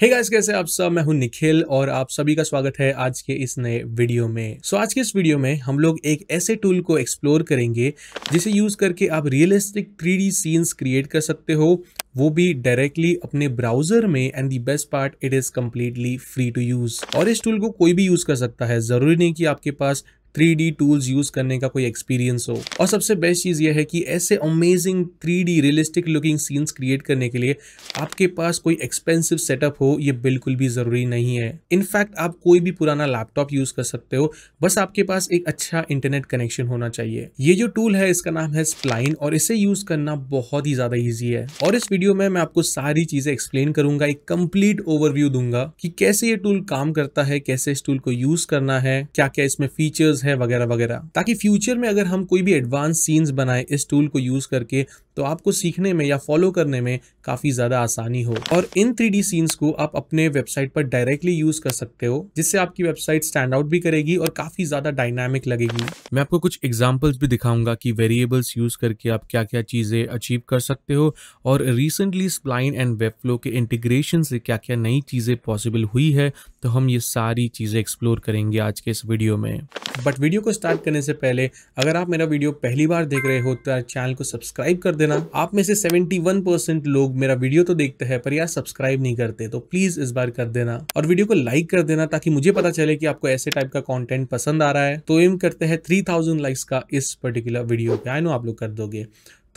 हे hey guys कैसे आप सब मैं हूं निखिल और आप सभी का स्वागत है आज के इस नए वीडियो में सो so, आज के इस वीडियो में हम लोग एक ऐसे टूल को एक्सप्लोर करेंगे जिसे यूज करके आप रियलिस्टिक थ्री सीन्स क्रिएट कर सकते हो वो भी डायरेक्टली अपने ब्राउजर में and the best part it is completely free to use और इस टूल को कोई भी यूज कर सकता है जरूरी नहीं कि आपके पास थ्री टूल्स यूज़ करने का कोई एक्सपीरियंस हो और सबसे बेस्ट चीज़ यह है कि ऐसे amazing three realistic looking scenes create करने के लिए आपके पास कोई एक्सपेंसिव सेटअप हो ये बिल्कुल भी ज़रूरी नहीं है इनफैक्ट आप कोई भी पुराना लैपटॉप यूज़ कर सकते हो बस आपके पास एक अच्छा इंटरनेट कनेक्शन होना चाहिए ये जो टूल है इसका नाम है स्प्लाइन और इसे यूज़ करना बहुत ही ज़्यादा ईजी है और इस वीडियो में मैं आपको सारी चीज़ें एक्सप्लेन करूंगा एक कंप्लीट ओवरव्यू दूंगा कि कैसे ये टूल काम करता है कैसे इस टूल को यूज़ करना है क्या क्या इसमें फीचर्स फीचर्स हैं वगैरह वगैरह ताकि फ्यूचर में अगर हम कोई भी एडवांस सीन्स बनाएं इस टूल को यूज़ करके तो आपको सीखने में या फॉलो करने में काफ़ी ज़्यादा आसानी हो और इन थ्री सीन्स को आप अपने वेबसाइट पर डायरेक्टली यूज़ कर सकते हो जिससे आपकी वेबसाइट स्टैंड आउट भी करेगी और काफ़ी ज़्यादा डायनामिक लगेगी मैं आपको कुछ एग्जाम्पल्स भी दिखाऊंगा कि वेरिएबल्स यूज़ करके आप क्या क्या चीज़ें अचीव कर सकते हो और रिसेंटली स्प्लाइन एंड वेबफ्लो के इंटीग्रेशन से क्या क्या नई चीज़ें पॉसिबल हुई है तो हम ये सारी चीज़ें एक्सप्लोर करेंगे आज के इस वीडियो में बट वीडियो को स्टार्ट करने से पहले अगर आप मेरा वीडियो पहली बार देख रहे हो तो चैनल को सब्सक्राइब कर देना आप में से 71 परसेंट लोग मेरा वीडियो तो देखते हैं पर यार सब्सक्राइब नहीं करते तो प्लीज़ इस बार कर देना और वीडियो को लाइक कर देना ताकि मुझे पता चले कि आपको ऐसे टाइप का कॉन्टेंट पसंद आ रहा है तो एम करते हैं थ्री लाइक्स का इस पर्टिकुलर वीडियो पे आई नो आप लोग कर दोगे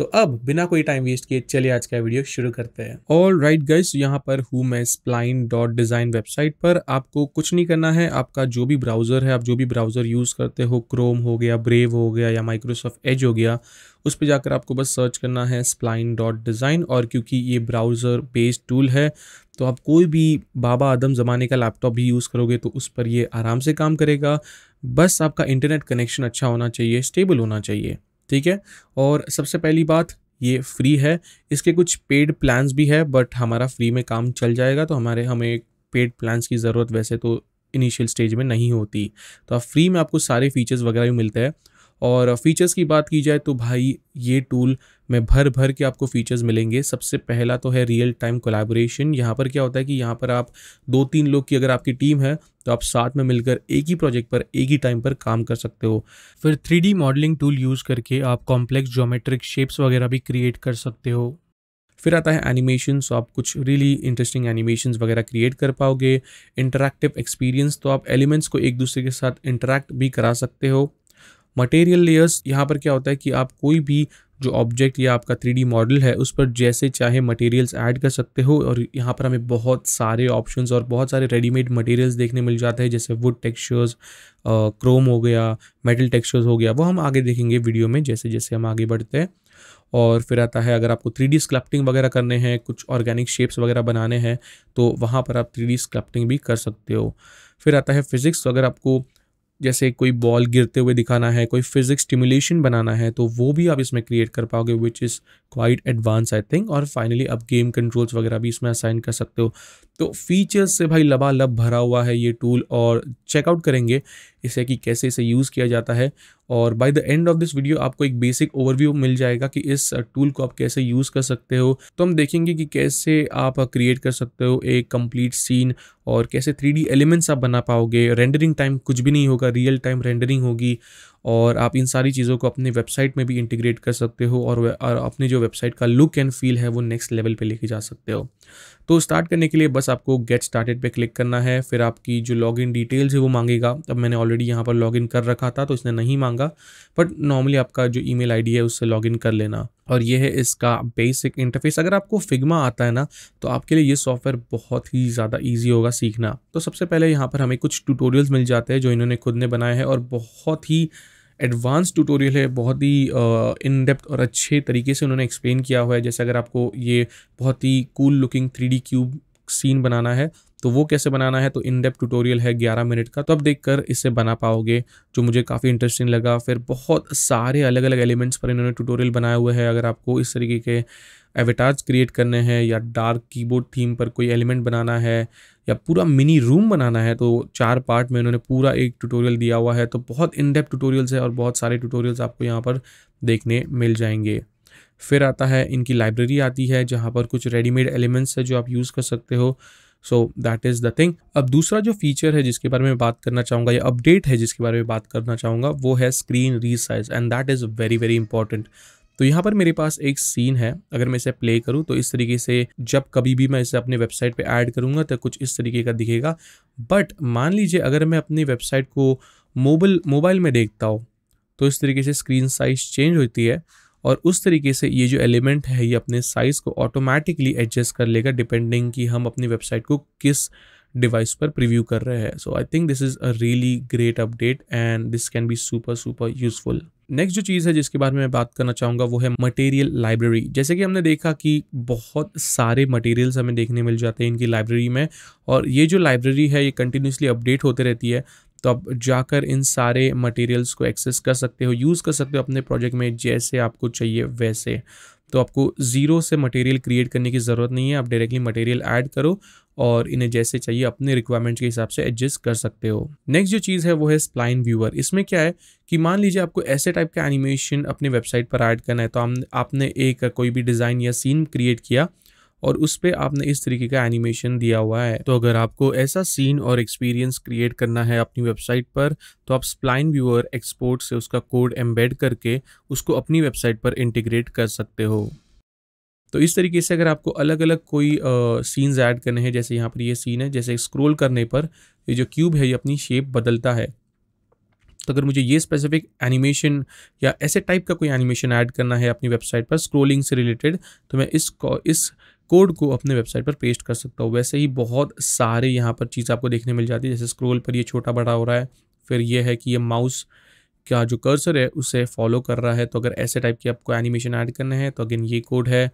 तो अब बिना कोई टाइम वेस्ट किए चलिए आज का वीडियो शुरू करते हैं ऑल राइट गाइस यहाँ पर हूँ मैं स्प्लाइन डॉट डिज़ाइन वेबसाइट पर आपको कुछ नहीं करना है आपका जो भी ब्राउज़र है आप जो भी ब्राउज़र यूज़ करते हो क्रोम हो गया ब्रेव हो गया या माइक्रोसॉफ्ट एज हो गया उस पर जाकर आपको बस सर्च करना है स्प्लाइन डॉट डिज़ाइन और क्योंकि ये ब्राउज़र बेस्ड टूल है तो आप कोई भी बाबा आदम ज़माने का लैपटॉप भी यूज़ करोगे तो उस पर ये आराम से काम करेगा बस आपका इंटरनेट कनेक्शन अच्छा होना चाहिए स्टेबल होना चाहिए ठीक है और सबसे पहली बात ये फ्री है इसके कुछ पेड प्लान्स भी है बट हमारा फ्री में काम चल जाएगा तो हमारे हमें पेड प्लान्स की ज़रूरत वैसे तो इनिशियल स्टेज में नहीं होती तो आप फ्री में आपको सारे फीचर्स वगैरह भी मिलते हैं और फीचर्स की बात की जाए तो भाई ये टूल में भर भर के आपको फीचर्स मिलेंगे सबसे पहला तो है रियल टाइम कोलैबोरेशन यहाँ पर क्या होता है कि यहाँ पर आप दो तीन लोग की अगर आपकी टीम है तो आप साथ में मिलकर एक ही प्रोजेक्ट पर एक ही टाइम पर काम कर सकते हो फिर थ्री मॉडलिंग टूल यूज़ करके आप कॉम्प्लेक्स जोमेट्रिक शेप्स वगैरह भी क्रिएट कर सकते हो फिर आता है एनिमेशन सो आप कुछ रियली इंटरेस्टिंग एनिमेशन वगैरह क्रिएट कर पाओगे इंटरेक्टिव एक्सपीरियंस तो आप एलिमेंट्स को एक दूसरे के साथ इंटरेक्ट भी करा सकते हो मटेरियल लेयर्स यहाँ पर क्या होता है कि आप कोई भी जो ऑब्जेक्ट या आपका थ्री मॉडल है उस पर जैसे चाहे मटेरियल्स ऐड कर सकते हो और यहाँ पर हमें बहुत सारे ऑप्शंस और बहुत सारे रेडीमेड मटेरियल्स देखने मिल जाते हैं जैसे वुड टेक्सचर्स क्रोम हो गया मेटल टेक्सचर्स हो गया वो हम आगे देखेंगे वीडियो में जैसे जैसे हम आगे बढ़ते हैं और फिर आता है अगर आपको थ्री डी वगैरह करने हैं कुछ ऑर्गेनिक शेप्स वगैरह बनाने हैं तो वहाँ पर आप थ्री डी भी कर सकते हो फिर आता है फिज़िक्स अगर आपको जैसे कोई बॉल गिरते हुए दिखाना है कोई फिजिक्स स्टिमुलेशन बनाना है तो वो भी आप इसमें क्रिएट कर पाओगे which is quite advance I think और फाइनली आप गेम कंट्रोल्स वगैरह भी इसमें असाइन कर सकते हो तो फीचर्स से भाई लबालब भरा हुआ है ये टूल और चेकआउट करेंगे इसे कि कैसे इसे यूज़ किया जाता है और by the end of this video आपको एक बेसिक ओवरव्यू मिल जाएगा कि इस टूल को आप कैसे यूज़ कर सकते हो तो हम देखेंगे कि कैसे आप क्रिएट कर सकते हो एक कंप्लीट सीन और कैसे थ्री एलिमेंट्स आप बना पाओगे रेंडरिंग टाइम कुछ भी नहीं होगा रियल टाइम रेंडरिंग होगी और आप इन सारी चीज़ों को अपनी वेबसाइट में भी इंटीग्रेट कर सकते हो और, और अपने जो वेबसाइट का लुक एंड फील है वो नेक्स्ट लेवल पे लेके जा सकते हो तो स्टार्ट करने के लिए बस आपको गेट स्टार्टेड पे क्लिक करना है फिर आपकी जो लॉगिन डिटेल्स है वो मांगेगा अब मैंने ऑलरेडी यहाँ पर लॉगिन कर रखा था तो इसने नहीं मांगा बट नॉर्मली आपका जो ईमेल आईडी है उससे लॉगिन कर लेना और ये है इसका बेसिक इंटरफेस अगर आपको फिग्मा आता है ना तो आपके लिए ये सॉफ्टवेयर बहुत ही ज़्यादा ईजी होगा सीखना तो सबसे पहले यहाँ पर हमें कुछ ट्यूटोरियल्स मिल जाते हैं जो इन्होंने खुद ने बनाए हैं और बहुत ही एडवांस ट्यूटोरियल है बहुत ही इन डेप्थ और अच्छे तरीके से उन्होंने एक्सप्लेन किया हुआ है जैसे अगर आपको ये बहुत ही cool looking three cube scene बनाना है तो वो कैसे बनाना है तो इन डेप ट्यूटोरियल है 11 मिनट का तो आप देखकर इसे बना पाओगे जो मुझे काफ़ी इंटरेस्टिंग लगा फिर बहुत सारे अलग अलग एलिमेंट्स पर इन्होंने ट्यूटोरियल बनाए हुए हैं अगर आपको इस तरीके के एवेटार्स क्रिएट करने हैं या डार्क कीबोर्ड थीम पर कोई एलिमेंट बनाना है या पूरा मिनी रूम बनाना है तो चार पार्ट में इन्होंने पूरा एक ट्यूटोरियल दिया हुआ है तो बहुत इन डेप्थ ट्यूटोरियल्स है और बहुत सारे ट्यूटोरियल्स आपको यहाँ पर देखने मिल जाएंगे फिर आता है इनकी लाइब्रेरी आती है जहाँ पर कुछ रेडीमेड एलिमेंट्स है जो आप यूज़ कर सकते हो so that is the thing अब दूसरा जो फीचर है जिसके बारे में बात करना चाहूँगा या अपडेट है जिसके बारे में बात करना चाहूँगा वो है screen resize and that is very very important तो यहाँ पर मेरे पास एक सीन है अगर मैं इसे प्ले करूँ तो इस तरीके से जब कभी भी मैं इसे अपने वेबसाइट पे ऐड करूँगा तो कुछ इस तरीके का दिखेगा बट मान लीजिए अगर मैं अपनी वेबसाइट को मोबाइल मोबाइल में देखता हूँ तो इस तरीके से स्क्रीन साइज चेंज होती है और उस तरीके से ये जो एलिमेंट है ये अपने साइज़ को ऑटोमेटिकली एडजस्ट कर लेगा डिपेंडिंग कि हम अपनी वेबसाइट को किस डिवाइस पर प्रीव्यू कर रहे हैं so I think this is a really great update and this can be super super useful next जो चीज़ है जिसके बारे में मैं बात करना चाहूँगा वो है मटेरियल लाइब्रेरी जैसे कि हमने देखा कि बहुत सारे मटेरियल्स हमें देखने मिल जाते हैं इनकी लाइब्रेरी में और ये जो लाइब्रेरी है ये कंटिन्यूसली अपडेट होते रहती है तो आप जाकर इन सारे मटेरियल्स को एक्सेस कर सकते हो यूज़ कर सकते हो अपने प्रोजेक्ट में जैसे आपको चाहिए वैसे तो आपको ज़ीरो से मटेरियल क्रिएट करने की ज़रूरत नहीं है आप डायरेक्टली मटेरियल ऐड करो और इन्हें जैसे चाहिए अपने रिक्वायरमेंट्स के हिसाब से एडजस्ट कर सकते हो नेक्स्ट जो चीज़ है वो है स्प्लाइन व्यूअर इसमें क्या है कि मान लीजिए आपको ऐसे टाइप का एनिमेशन अपने वेबसाइट पर ऐड करना है तो आपने एक कोई भी डिज़ाइन या सीन क्रिएट किया और उस पर आपने इस तरीके का एनिमेशन दिया हुआ है तो अगर आपको ऐसा सीन और एक्सपीरियंस क्रिएट करना है अपनी वेबसाइट पर तो आप स्प्लाइन व्यूअर एक्सपोर्ट से उसका कोड एम्बेड करके उसको अपनी वेबसाइट पर इंटीग्रेट कर सकते हो तो इस तरीके से अगर आपको अलग अलग कोई सीन्स ऐड करने हैं जैसे यहाँ पर ये सीन है जैसे स्क्रोल करने पर ये जो क्यूब है ये अपनी शेप बदलता है तो अगर मुझे ये स्पेसिफिक एनिमेशन या ऐसे टाइप का कोई एनिमेशन ऐड करना है अपनी वेबसाइट पर स्क्रोलिंग से रिलेटेड तो मैं इस इस कोड को अपने वेबसाइट पर पेस्ट कर सकता हूँ वैसे ही बहुत सारे यहाँ पर चीज़ आपको देखने मिल जाती है जैसे स्क्रोल पर ये छोटा बड़ा हो रहा है फिर ये है कि ये माउस का जो कर्सर है उसे फॉलो कर रहा है तो अगर ऐसे टाइप की आपको एनिमेशन ऐड करना है तो अगेन ये कोड है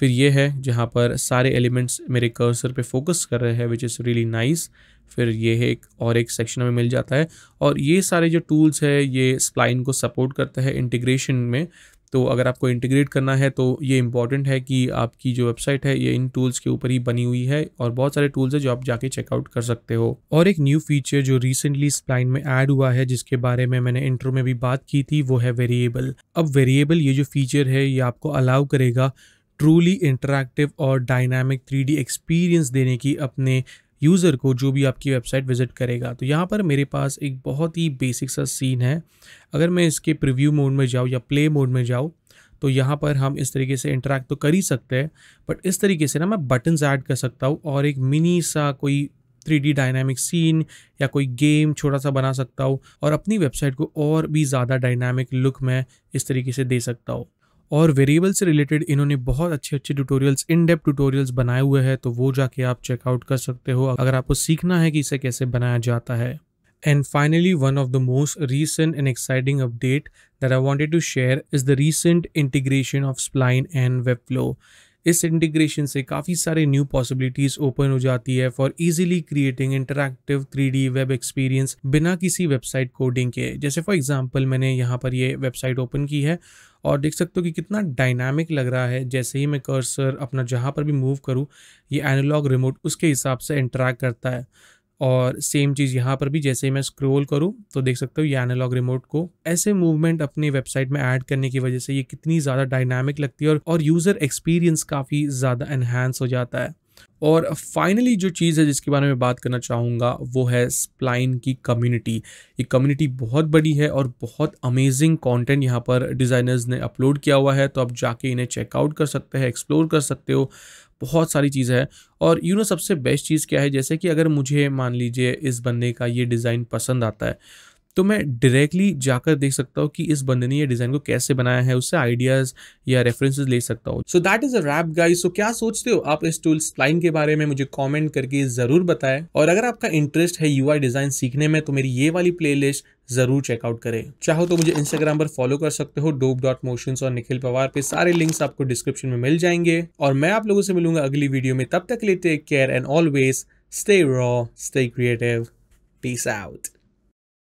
फिर ये है जहाँ पर सारे एलिमेंट्स मेरे कर्सर पे फोकस कर रहे हैं विच इज़ रियली नाइस फिर ये है एक और एक सेक्शन में मिल जाता है और ये सारे जो टूल्स है ये स्प्लाइन को सपोर्ट करता है इंटीग्रेशन में तो अगर आपको इंटीग्रेट करना है तो ये इंपॉर्टेंट है कि आपकी जो वेबसाइट है ये इन टूल्स के ऊपर ही बनी हुई है और बहुत सारे टूल्स है जो आप जाके चेकआउट कर सकते हो और एक न्यू फीचर जो रिसेंटली स्प्लाइन में ऐड हुआ है जिसके बारे में मैंने इंट्रो में भी बात की थी वो है वेरिएबल अब वेरिएबल ये जो फीचर है ये आपको अलाउ करेगा ट्रूली इंटरेक्टिव और डायनामिक थ्री एक्सपीरियंस देने की अपने यूज़र को जो भी आपकी वेबसाइट विजिट करेगा तो यहाँ पर मेरे पास एक बहुत ही बेसिक सा सीन है अगर मैं इसके प्रिव्यू मोड में जाऊँ या प्ले मोड में जाऊँ तो यहाँ पर हम इस तरीके से इंटरेक्ट तो कर ही सकते हैं बट इस तरीके से ना मैं बटन्स ऐड कर सकता हूँ और एक मिनी सा कोई थ्री डी डायनामिक सीन या कोई गेम छोटा सा बना सकता हूँ और अपनी वेबसाइट को और भी ज़्यादा डायनामिक लुक में इस तरीके से दे सकता हूँ और वेरिएबल से रिलेटेड इन्होंने बहुत अच्छे अच्छे ट्यूटोरियल्स इन डेप ट्यूटोरियल्स बनाए हुए हैं तो वो जाके आप चेकआउट कर सकते हो अगर आपको सीखना है कि इसे कैसे बनाया जाता है and finally one of the most recent and exciting update that I wanted to share is the recent integration of Spline and Webflow इस इंटीग्रेशन से काफ़ी सारे न्यू पॉसिबिलिटीज ओपन हो जाती है for easily creating interactive three web experience बिना किसी website coding के जैसे फॉर एग्जाम्पल मैंने यहाँ पर ये वेबसाइट ओपन की है और देख सकते हो कि कितना डायनामिक लग रहा है जैसे ही मैं कर्सर अपना जहाँ पर भी मूव करूँ ये एनालॉग रिमोट उसके हिसाब से इंटरेक्ट करता है और सेम चीज़ यहाँ पर भी जैसे ही मैं स्क्रोल करूँ तो देख सकते हो ये एनालॉग रिमोट को ऐसे मूवमेंट अपनी वेबसाइट में ऐड करने की वजह से ये कितनी ज़्यादा डायनामिक लगती है और, और यूज़र एक्सपीरियंस काफ़ी ज़्यादा एनहेंस हो जाता है और फाइनली जो चीज़ है जिसके बारे में बात करना चाहूँगा वो है स्प्लाइन की कम्युनिटी ये कम्युनिटी बहुत बड़ी है और बहुत अमेजिंग कंटेंट यहाँ पर डिज़ाइनर्स ने अपलोड किया हुआ है तो आप जाके इन्हें चेकआउट कर सकते हैं एक्सप्लोर कर सकते हो बहुत सारी चीज़ है और यू नो सबसे बेस्ट चीज़ क्या है जैसे कि अगर मुझे मान लीजिए इस बंदे का ये डिज़ाइन पसंद आता है तो मैं डायरेक्टली जाकर देख सकता हूँ कि इस बंदे ने ये डिज़ाइन को कैसे बनाया है उससे आइडियाज़ या रेफरेंसेस ले सकता हूँ so that is a wrap guys so क्या सोचते हो आप इस टूल स्प्लाइन के बारे में मुझे कमेंट करके ज़रूर बताएं और अगर आपका इंटरेस्ट है यू डिज़ाइन सीखने में तो मेरी ये वाली प्ले जरूर चेकआउट करें चाहो तो मुझे इंस्टाग्राम पर फॉलो कर सकते हो डोप डॉट मोशन और निखिल पवार पे सारे लिंक्स आपको डिस्क्रिप्शन में मिल जाएंगे और मैं आप लोगों से मिलूंगा अगली वीडियो में तब तक लेते care and always stay raw stay creative peace out